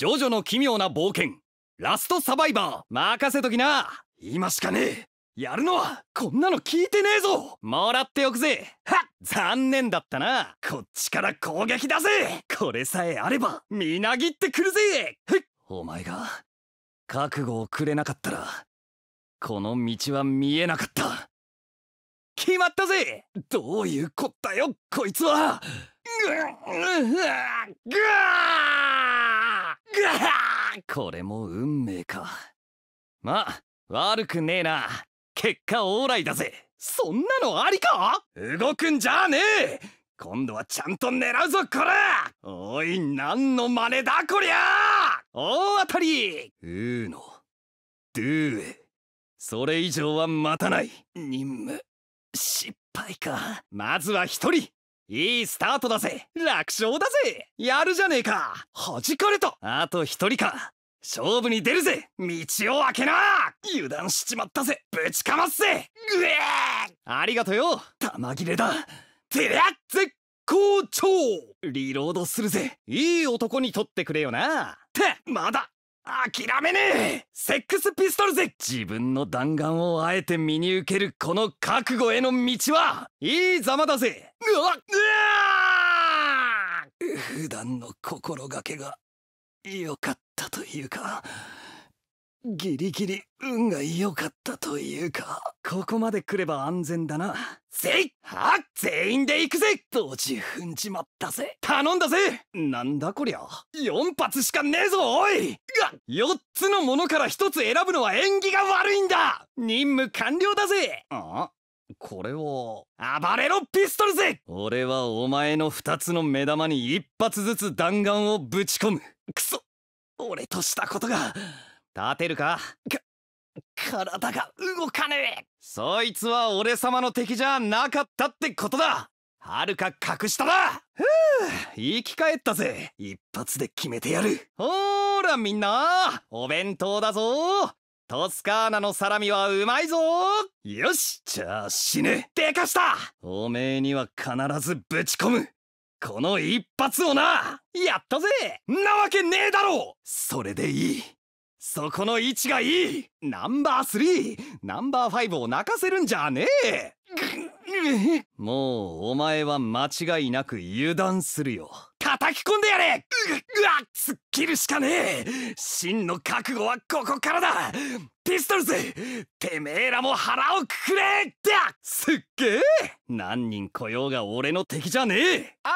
ジョジョの奇妙な冒険ラストサバイバー任せときな今しかねえやるのはこんなの聞いてねえぞもらっておくぜはっ残念だったなこっちから攻撃だぜこれさえあればみなぎってくるぜお前が覚悟をくれなかったらこの道は見えなかった決まったぜどういうこったよこいつはぐっぐっこれも運命かまあ悪くねえな結果オーライだぜそんなのありか動くんじゃねえ今度はちゃんと狙うぞこれおい何の真似だこりゃ大当たりうーのドゥーそれ以上は待たない任務失敗かまずは一人いいスタートだぜ楽勝だぜやるじゃねえか弾かれたあと一人か勝負に出るぜ道を開けな油断しちまったぜぶちかますぜぐえありがとよ玉切れだてりゃ絶好調リロードするぜいい男にとってくれよなってまだ諦めねえセックスピストルぜ自分の弾丸をあえて身に受けるこの覚悟への道はいいざまだぜうわ普段の心がけが良かったというか。ギリギリ運が良かったというかここまで来れば安全だなぜいは全員で行くぜ同時踏んじまったぜ頼んだぜなんだこりゃ4発しかねえぞおいが4つのものから1つ選ぶのは縁起が悪いんだ任務完了だぜあこれは暴れろピストルぜ俺はお前の2つの目玉に1発ずつ弾丸をぶち込むクソ俺としたことが立てるか体が動かねえそいつは俺様の敵じゃなかったってことだはるか格下だふう生き返ったぜ一発で決めてやるほーらみんなお弁当だぞトスカーナのサラミはうまいぞよしじゃあ死ねでかしたおめえには必ずぶち込むこの一発をなやったぜなわけねえだろそれでいいそこの位置がいいナンバー3ナンバー5を泣かせるんじゃねえもうお前は間違いなく油断するよ叩き込んでやれううわすっきりしかねえ真の覚悟はここからだピストルズてめえらも腹をくくれだすっげえ何人来ようが俺の敵じゃねえあ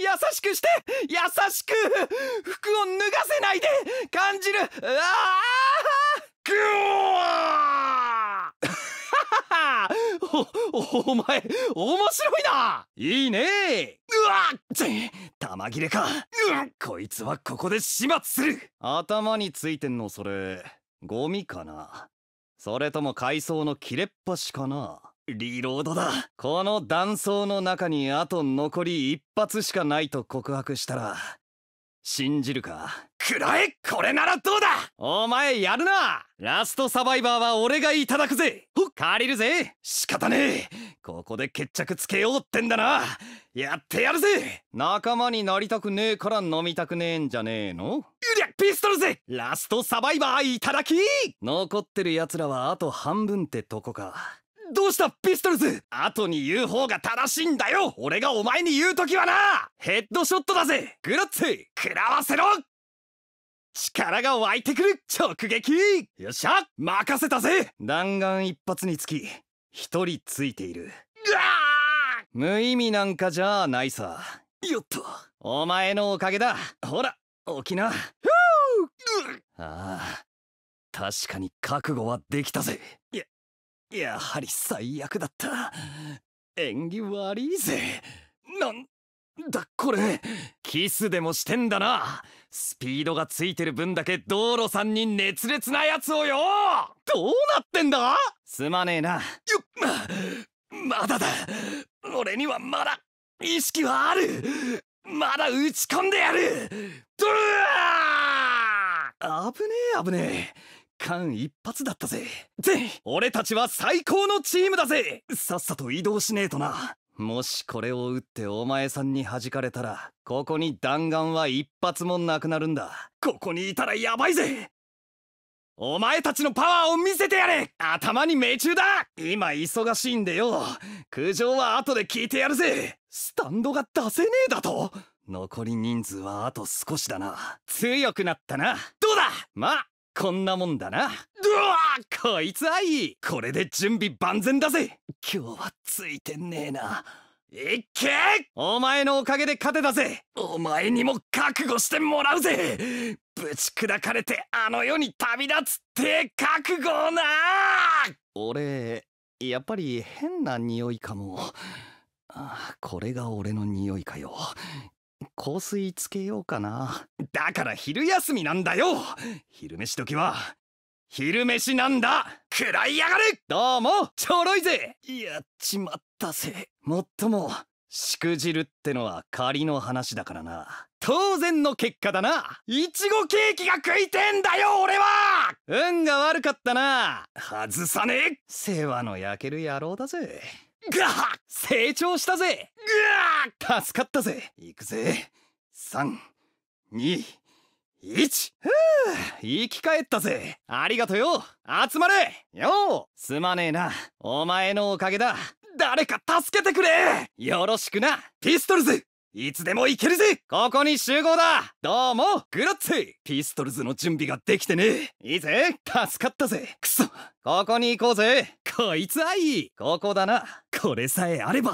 優しくして優しく服を脱がせないで感じるああグー お、お前、面白いないいねうわっ玉切れか、うわこいつはここで始末する頭についてんのそれ、ゴミかなそれとも海藻の切れっ端かなリロードだこの断層の中にあと残り一発しかないと告白したら信じるかくらえこれならどうだお前やるなラストサバイバーは俺がいただくぜ借りるぜ仕方ねえここで決着つけようってんだなやってやるぜ仲間になりたくねえから飲みたくねえんじゃねえのうりゃピストルぜラストサバイバーいただき残ってる奴らはあと半分ってとこかどうしたピストルズ後に言う方が正しいんだよ俺がお前に言う時はなヘッドショットだぜグラッツ食らわせろ力が湧いてくる直撃よっしゃ任せたぜ弾丸一発につき一人ついている無意味なんかじゃないさよっとお前のおかげだほら起きなああ確かに覚悟はできたぜいややはり最悪だった縁起悪いぜなんだこれキスでもしてんだなスピードがついてる分だけ道路さんに熱烈なやつをよどうなってんだすまねえなままだだ俺にはまだ意識はあるまだ打ち込んでやるドゥー危ねえ危ねえ間一発だったぜぜ俺たちは最高のチームだぜさっさと移動しねえとなもしこれを撃ってお前さんに弾かれたらここに弾丸は一発もなくなるんだここにいたらヤバいぜお前たちのパワーを見せてやれ頭に命中だ今忙しいんでよ苦情は後で聞いてやるぜスタンドが出せねえだと残り人数はあと少しだな強くなったなどうだまあこんなもんだなうわこいつはいいこれで準備万全だぜ今日はついてねえないっけお前のおかげで勝てたぜお前にも覚悟してもらうぜぶち砕かれてあの世に旅立つって覚悟な俺やっぱり変な匂いかもあこれが俺の匂いかよ香水つけようかなだから昼休みなんだよ昼飯時は昼飯なんだ食らいやがれどうもちょろいぜやっちまったぜもっともしくじるってのは仮の話だからな当然の結果だないちごケーキが食いてんだよ俺は運が悪かったな外さねえ世話の焼ける野郎だぜガハ成長したぜガハ助かったぜ行くぜ321ふう生き返ったぜありがとよ集まれよすまねえなお前のおかげだ誰か助けてくれよろしくなピストルズいつでも行けるぜここに集合だどうもグラッツェピストルズの準備ができてねいいぜ助かったぜくそここに行こうぜこいつはいいここだなこれさえあれば